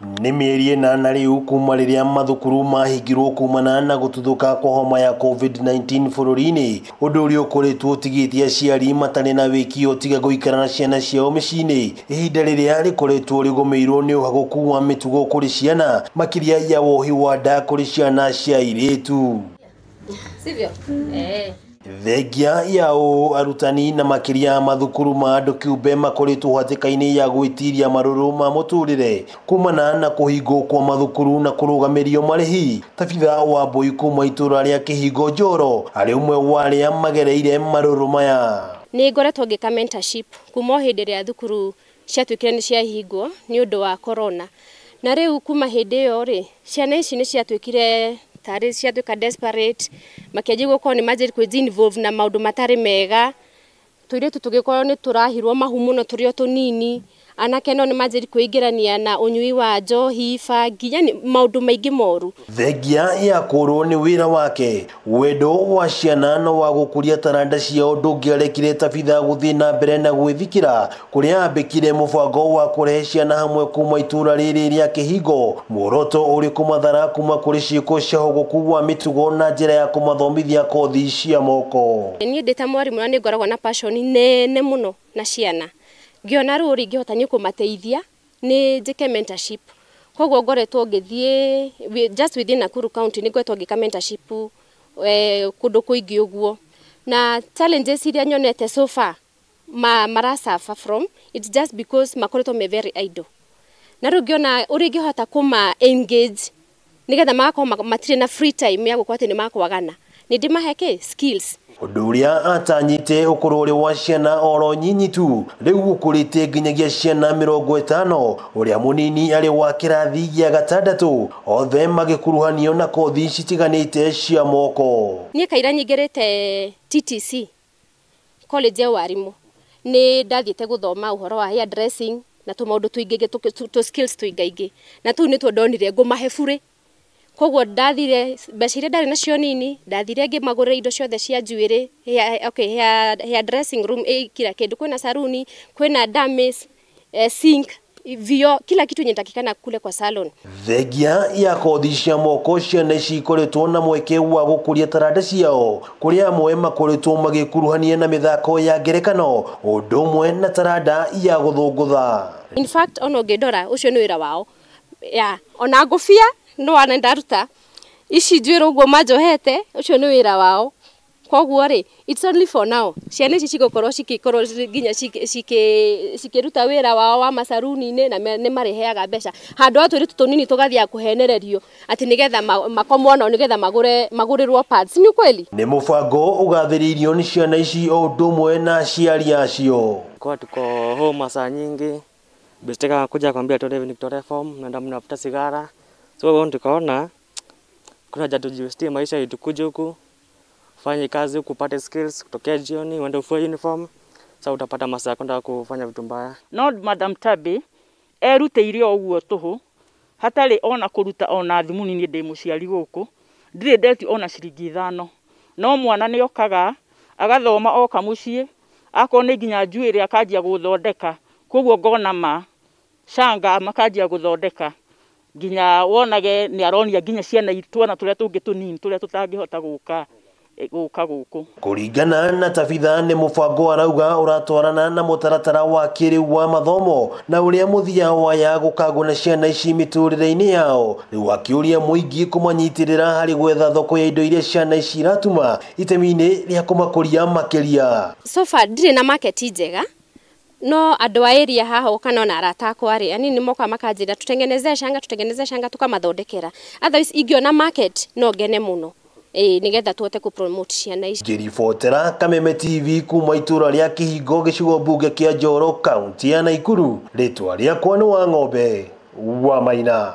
nä mä eri na na rä u kuma rä rä a mathukuru mahingirwo kumana na gå tuthå kwa homa ya covid-19 bå rå ri-inä å ndå å rä a å kå two å tigä matarä na wä ki å tiga gå ikara na ciana ciao mä ciinä ihinda rä rä a rä koretwo rä gå mä irwo nä å hagå wa mä tugo kå rä ciana makä ria ya wohi wa nda kå rä ciana cia irä tu thengia ya å arutani na makĩria mathukuru ma andũ kĩũmbe makoretwo hatĩka inä ya gwĩtiria marũrũ ma mũtũrĩre kumana na kũhingwo kwa mathukuru na kũrũgamĩrio marĩhi tabitha wa mbũi kuma itũra rĩa kĩhingo njoro å mwe wa a magereire marũrũ maya nä ngoretwo ngĩka mentorship kuma o hĩndĩ ĩrĩa thukuru kire nä ciahingwo nä å wa korona na u kuma ä yo rä ciana ici nĩ ciatuĩkire tarä cia tuä ka makianjia gũkorwo nĩ manjä kwä na maudu matari mega tå irä tu tå gä korwo nä tå rahirwo mahu må no tå rä o tå nini anake no nä manjä kwä na å wa njohi banginya maå ndå maingä moru thengia ya kårwo nä wä ra wake wendo wa ciana no wa gå kå taranda ciao ndå ngä arekire tabitha gå na mbere na gwä thikä kå rä ambä kire må bango wa kå rehe ciana hamwe kuma itå ra rä rä rä hingo muoroto uri kumathara kuma kuri ciiko ciao kuwa mitugo na njira ya kumathomithia kothi cia moko niä ndä ta mwarimå na nä ngoragwo na nene muno na ciana ngĩona rĩu ngihota ni kumateithia ni jike mentorship koguo ngoretwo ngithie just within Nakuru county ni ngoretwo ngika mentorship eh, kũndũ kũingĩ uguo na challenges iria nyonete so far ma, marasa suffer from it's just because makoreto me very idle na rĩu ngĩona uri ngihota kuma engage nigetha magakorwo matirĩ na free time ya gũkorwo ni makwagana nä ndä skills Uduria ata atanyite ukuru wa ciana oro nyinyi tu riu ukurite nginyagia ciana mirongo itano uria munini ari wa kirathi gia gatandatu othe niona na kothi citiganite cia moko Nye kaira nyingärä TTC college ya warimu nä ndathiä guthoma uhoro wa hairdressing na tå maå ndå tå ingä tå skills tuigege na tå u nä two ngå mahe burä koguo ndathire mbeca iria ndarĩ nacio nini ndathire ngĩmagũrĩra indo ciothe cia njuĩrĩ okay, ya dressing room e kila kĩndũ kwĩna saruni kwĩna damis eh, sink vio kila kitu yenye takikana kule kwa salon. Thengia ya kothi cia moko ciana ici ikoretwo na mweke wa gũkũria taranda ciao kũrĩa amwe makoretwo magĩkuruhania na mĩthako ya ngerekano ũndũ ũmwe na taranda ya gũthũngũtha. In fact ona ũngĩndora ũcio nĩ wĩra wao ya ona ngũbia no ane ndaruta ici njuä rå guo manjohete å cio nä wao koguo rä it's only for now ciana ici cigåkorwo cigäkorwo nginya cikĩruta wä ra wao wa macaruni-inä na nä marĩheaga mbeca handå atwä rä tå tå nini tå gathiaga kå henererio atä nä getha makomwonao nä getha magå rä rwo nä kweli nä må bango å gathä rä irio nä ciana ici o ũndå ũmwe na ciari acio kwa tuko hå masaa nyingä mbä citekaga kå nja ni tå reform na ndamu navuta sigara So tukaona kuna haja tujiwestie maisha yetu, kuje huku ufanye kazi huku upate skills, kutokea jioni uende ufue uniform, sasa utapata masaa kwenda kufanya vitu mbaya. No Madam Tabi erutĩire o ũguo tũhũ hatarĩ ona kuruta ona thumuni ni ndi muciari guku ndirĩ ndeti ona ciringi ithano no mwana ni okaga agathoma oka mũciĩ akorwo ni nginya njuĩrĩ akanjia gũthondeka kwoguo ngona ma canga makanjia gũthondeka nginya wonage nä aronia nginya ciana itwa tå rä a tå ngä tå nini tå rä a tå tangä hota ka guka guku kuringana na tabitha nä må bango arauga å ratwarana na mũtaratara wa kĩrĩu wa mathomo na ũrĩa wa waya gũkagwo na ciana ici miturire-ini yao rĩu akĩũria muingi kumanyitirira hari gwetha thoko ya indo iria ciana ici iratuma itemi-inĩ rĩa kũmakũria makĩria sofa ndirĩ na maketi njega no andå a ria haha kana ona arata akwa rä anini nä mokaga makanjä ra tå tengeneze canga tå tengeneze canga tå kamathondekera ingĩona market no ngene må no ä nä getha tuhote kå ciana ici ngĩribotera kameme tv kuma itå ra rä hingo gä cigo mbunge a njoro kaunti ya naikuru rä twa akwa nä wa ng'ombe wa maina